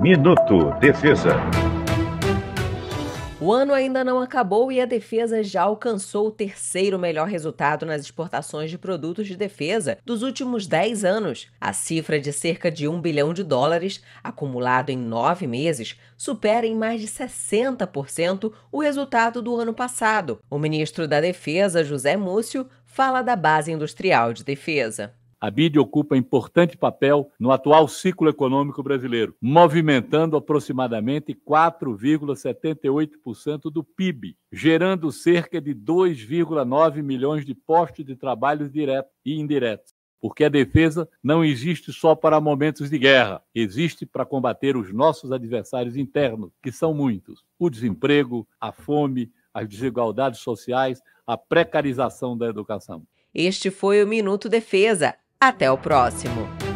Minuto Defesa. O ano ainda não acabou e a defesa já alcançou o terceiro melhor resultado nas exportações de produtos de defesa dos últimos 10 anos. A cifra de cerca de 1 bilhão de dólares, acumulado em nove meses, supera em mais de 60% o resultado do ano passado. O ministro da Defesa, José Múcio, fala da base industrial de defesa a BID ocupa importante papel no atual ciclo econômico brasileiro, movimentando aproximadamente 4,78% do PIB, gerando cerca de 2,9 milhões de postos de trabalho diretos e indiretos porque a defesa não existe só para momentos de guerra, existe para combater os nossos adversários internos, que são muitos: o desemprego, a fome, as desigualdades sociais, a precarização da educação. Este foi o Minuto Defesa. Até o próximo!